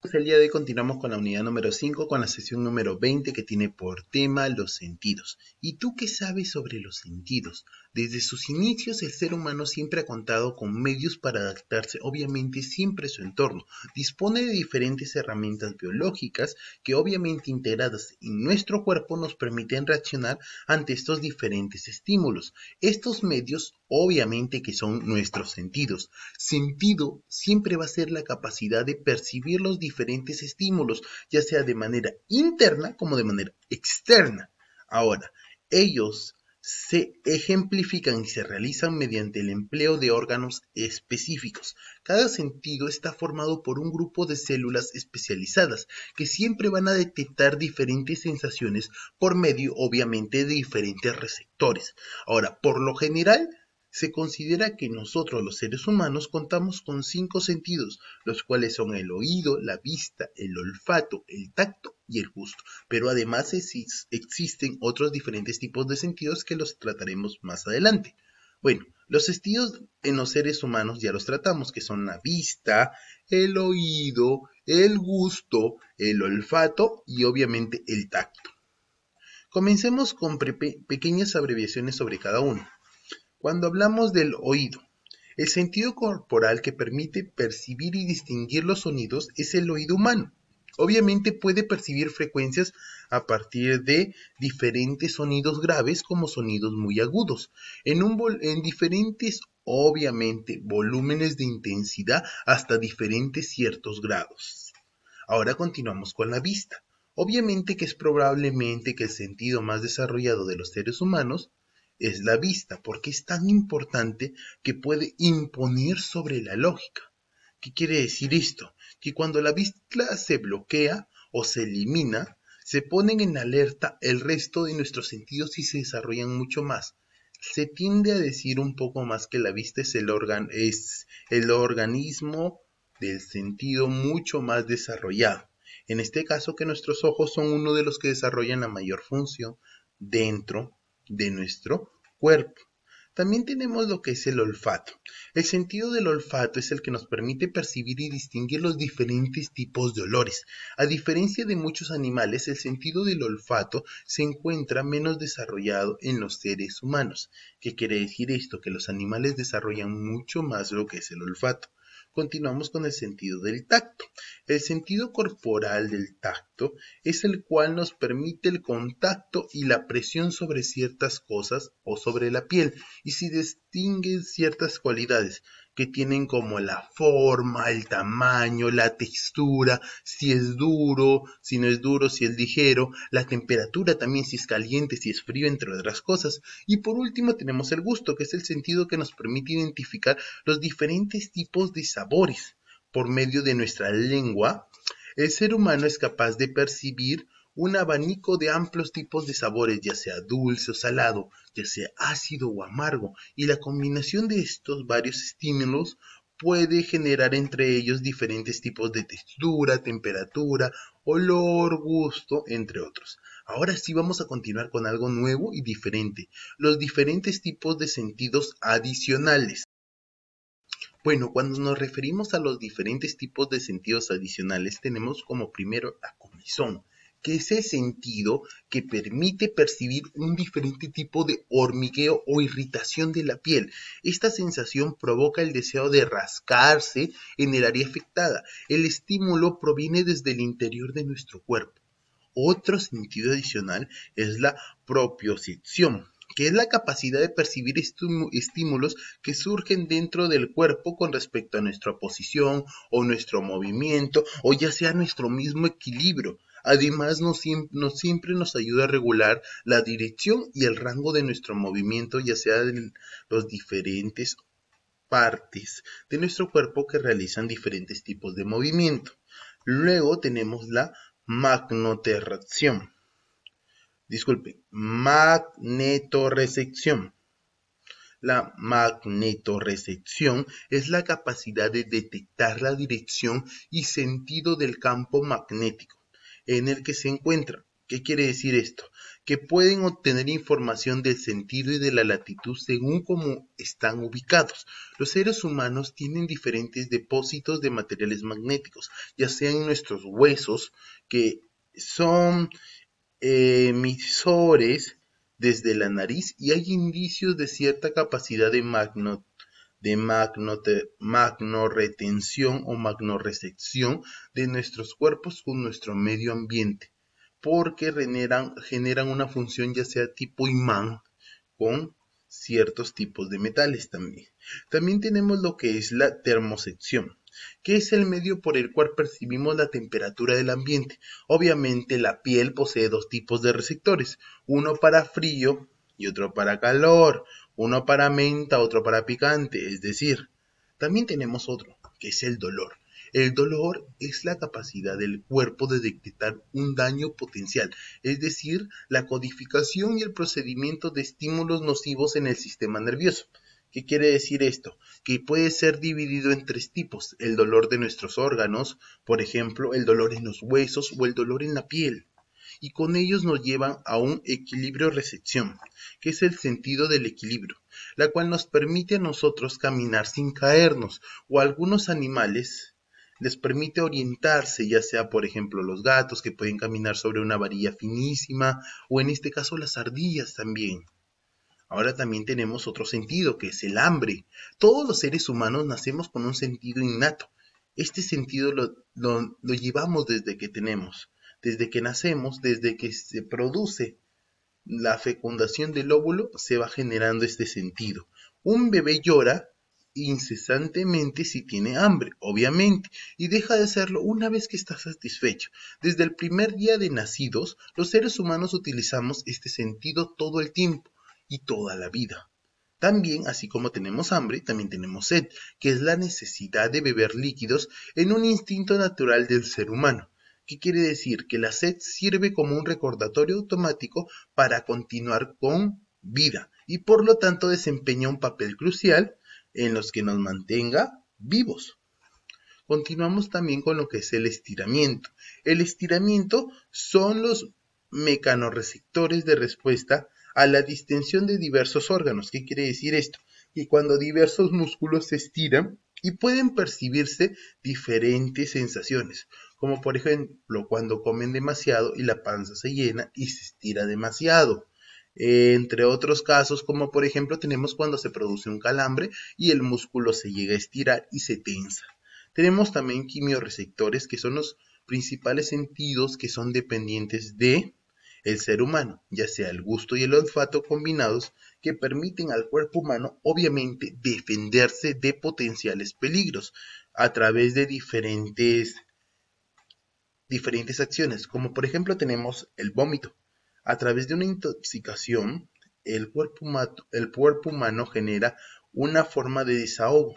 Pues, el día de continuamos con la unidad número 5, con la sesión número 20 que tiene por tema los sentidos. ¿Y tú qué sabes sobre los sentidos? Desde sus inicios el ser humano siempre ha contado con medios para adaptarse obviamente siempre a su entorno. Dispone de diferentes herramientas biológicas que obviamente integradas en nuestro cuerpo nos permiten reaccionar ante estos diferentes estímulos. Estos medios obviamente que son nuestros sentidos. Sentido siempre va a ser la capacidad de percibir los diferentes estímulos, ya sea de manera interna como de manera externa. Ahora, ellos se ejemplifican y se realizan mediante el empleo de órganos específicos. Cada sentido está formado por un grupo de células especializadas que siempre van a detectar diferentes sensaciones por medio, obviamente, de diferentes receptores. Ahora, por lo general, se considera que nosotros los seres humanos contamos con cinco sentidos, los cuales son el oído, la vista, el olfato, el tacto y el gusto, pero además existen otros diferentes tipos de sentidos que los trataremos más adelante. Bueno, los sentidos en los seres humanos ya los tratamos, que son la vista, el oído, el gusto, el olfato y obviamente el tacto. Comencemos con pequeñas abreviaciones sobre cada uno. Cuando hablamos del oído, el sentido corporal que permite percibir y distinguir los sonidos es el oído humano. Obviamente puede percibir frecuencias a partir de diferentes sonidos graves como sonidos muy agudos, en, diferentes, obviamente, volúmenes de intensidad hasta diferentes ciertos grados. Ahora continuamos con la vista. Obviamente que es probablemente que el sentido más desarrollado de los seres humanos es la vista, porque es tan importante que puede imponer sobre la lógica. ¿Qué quiere decir esto? Que cuando la vista se bloquea o se elimina, se ponen en alerta el resto de nuestros sentidos y se desarrollan mucho más. Se tiende a decir un poco más que la vista es el, es el organismo del sentido mucho más desarrollado. En este caso que nuestros ojos son uno de los que desarrollan la mayor función dentro de nuestro cuerpo. También tenemos lo que es el olfato. El sentido del olfato es el que nos permite percibir y distinguir los diferentes tipos de olores. A diferencia de muchos animales, el sentido del olfato se encuentra menos desarrollado en los seres humanos. ¿Qué quiere decir esto? Que los animales desarrollan mucho más lo que es el olfato. Continuamos con el sentido del tacto. El sentido corporal del tacto es el cual nos permite el contacto y la presión sobre ciertas cosas o sobre la piel y si distinguen ciertas cualidades, que tienen como la forma, el tamaño, la textura, si es duro, si no es duro, si es ligero, la temperatura también, si es caliente, si es frío, entre otras cosas. Y por último tenemos el gusto, que es el sentido que nos permite identificar los diferentes tipos de sabores por medio de nuestra lengua. El ser humano es capaz de percibir un abanico de amplios tipos de sabores, ya sea dulce o salado, ya sea ácido o amargo, y la combinación de estos varios estímulos puede generar entre ellos diferentes tipos de textura, temperatura, olor, gusto, entre otros. Ahora sí vamos a continuar con algo nuevo y diferente, los diferentes tipos de sentidos adicionales. Bueno, cuando nos referimos a los diferentes tipos de sentidos adicionales, tenemos como primero la comisón que es el sentido que permite percibir un diferente tipo de hormigueo o irritación de la piel. Esta sensación provoca el deseo de rascarse en el área afectada. El estímulo proviene desde el interior de nuestro cuerpo. Otro sentido adicional es la propiocepción, que es la capacidad de percibir estímulos que surgen dentro del cuerpo con respecto a nuestra posición o nuestro movimiento o ya sea nuestro mismo equilibrio. Además, no siempre nos ayuda a regular la dirección y el rango de nuestro movimiento, ya sea de las diferentes partes de nuestro cuerpo que realizan diferentes tipos de movimiento. Luego tenemos la magnetorrecepción. Disculpe, magnetorrecepción. La magnetorrecepción es la capacidad de detectar la dirección y sentido del campo magnético en el que se encuentran. ¿Qué quiere decir esto? Que pueden obtener información del sentido y de la latitud según cómo están ubicados. Los seres humanos tienen diferentes depósitos de materiales magnéticos, ya sean nuestros huesos, que son eh, emisores desde la nariz y hay indicios de cierta capacidad de magnetismo de magnoretención o magnorecepción de nuestros cuerpos con nuestro medio ambiente, porque generan, una función ya sea tipo imán con ciertos tipos de metales también. También tenemos lo que es la termosección, que es el medio por el cual percibimos la temperatura del ambiente. Obviamente la piel posee dos tipos de receptores, uno para frío y otro para calor, uno para menta, otro para picante, es decir, también tenemos otro, que es el dolor. El dolor es la capacidad del cuerpo de detectar un daño potencial, es decir, la codificación y el procedimiento de estímulos nocivos en el sistema nervioso. ¿Qué quiere decir esto? Que puede ser dividido en tres tipos, el dolor de nuestros órganos, por ejemplo, el dolor en los huesos o el dolor en la piel y con ellos nos llevan a un equilibrio-recepción, que es el sentido del equilibrio, la cual nos permite a nosotros caminar sin caernos, o a algunos animales les permite orientarse, ya sea por ejemplo los gatos que pueden caminar sobre una varilla finísima, o en este caso las ardillas también. Ahora también tenemos otro sentido, que es el hambre. Todos los seres humanos nacemos con un sentido innato. Este sentido lo, lo llevamos desde que tenemos desde que nacemos, desde que se produce la fecundación del óvulo, se va generando este sentido. Un bebé llora incesantemente si tiene hambre, obviamente, y deja de hacerlo una vez que está satisfecho. Desde el primer día de nacidos, los seres humanos utilizamos este sentido todo el tiempo y toda la vida. También, así como tenemos hambre, también tenemos sed, que es la necesidad de beber líquidos en un instinto natural del ser humano. ¿Qué quiere decir? Que la sed sirve como un recordatorio automático para continuar con vida y por lo tanto desempeña un papel crucial en los que nos mantenga vivos. Continuamos también con lo que es el estiramiento. El estiramiento son los mecanorreceptores de respuesta a la distensión de diversos órganos. ¿Qué quiere decir esto? Que cuando diversos músculos se estiran y pueden percibirse diferentes sensaciones como por ejemplo cuando comen demasiado y la panza se llena y se estira demasiado. Eh, entre otros casos, como por ejemplo tenemos cuando se produce un calambre y el músculo se llega a estirar y se tensa. Tenemos también quimiorreceptores, que son los principales sentidos que son dependientes de el ser humano, ya sea el gusto y el olfato combinados, que permiten al cuerpo humano, obviamente, defenderse de potenciales peligros a través de diferentes diferentes acciones, como por ejemplo tenemos el vómito. A través de una intoxicación, el cuerpo, el cuerpo humano genera una forma de desahogo,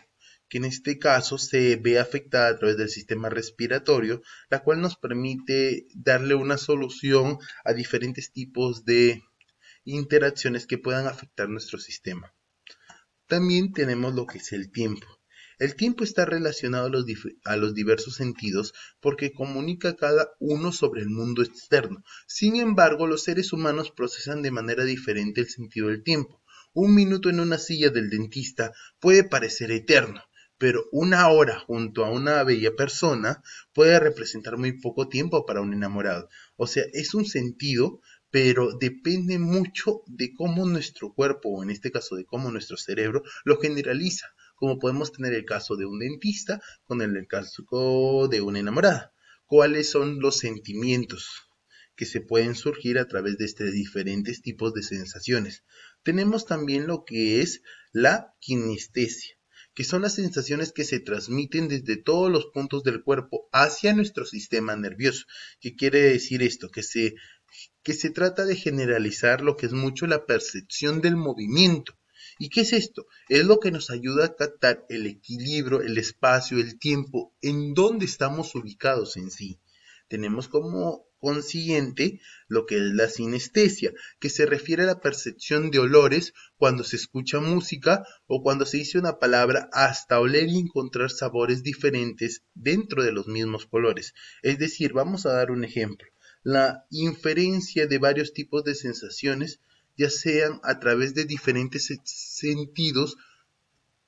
que en este caso se ve afectada a través del sistema respiratorio, la cual nos permite darle una solución a diferentes tipos de interacciones que puedan afectar nuestro sistema. También tenemos lo que es el tiempo. El tiempo está relacionado a los, diversos sentidos porque comunica cada uno sobre el mundo externo. Sin embargo, los seres humanos procesan de manera diferente el sentido del tiempo. Un minuto en una silla del dentista puede parecer eterno, pero una hora junto a una bella persona puede representar muy poco tiempo para un enamorado. O sea, es un sentido pero depende mucho de cómo nuestro cuerpo, o en este caso de cómo nuestro cerebro, lo generaliza como podemos tener el caso de un dentista con el caso de una enamorada. ¿Cuáles son los sentimientos que se pueden surgir a través de estos diferentes tipos de sensaciones? Tenemos también lo que es la kinestesia que son las sensaciones que se transmiten desde todos los puntos del cuerpo hacia nuestro sistema nervioso. ¿Qué quiere decir esto? Que se, que se trata de generalizar lo que es mucho la percepción del movimiento ¿Y qué es esto? Es lo que nos ayuda a captar el equilibrio, el espacio, el tiempo, en dónde estamos ubicados en sí. Tenemos como consiguiente lo que es la sinestesia, que se refiere a la percepción de olores cuando se escucha música o cuando se dice una palabra hasta oler y encontrar sabores diferentes dentro de los mismos colores. Es decir, vamos a dar un ejemplo, la inferencia de varios tipos de sensaciones ya sean a través de diferentes sentidos,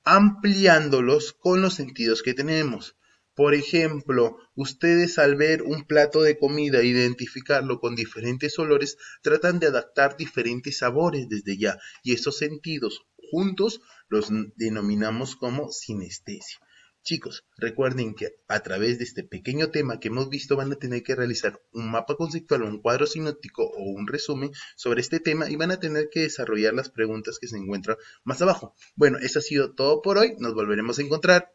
ampliándolos con los sentidos que tenemos. Por ejemplo, ustedes al ver un plato de comida e identificarlo con diferentes olores, tratan de adaptar diferentes sabores desde ya, y esos sentidos juntos los denominamos como sinestesia. Chicos, recuerden que a través de este pequeño tema que hemos visto van a tener que realizar un mapa conceptual o un cuadro sinóptico o un resumen sobre este tema y van a tener que desarrollar las preguntas que se encuentran más abajo. Bueno, eso ha sido todo por hoy. Nos volveremos a encontrar.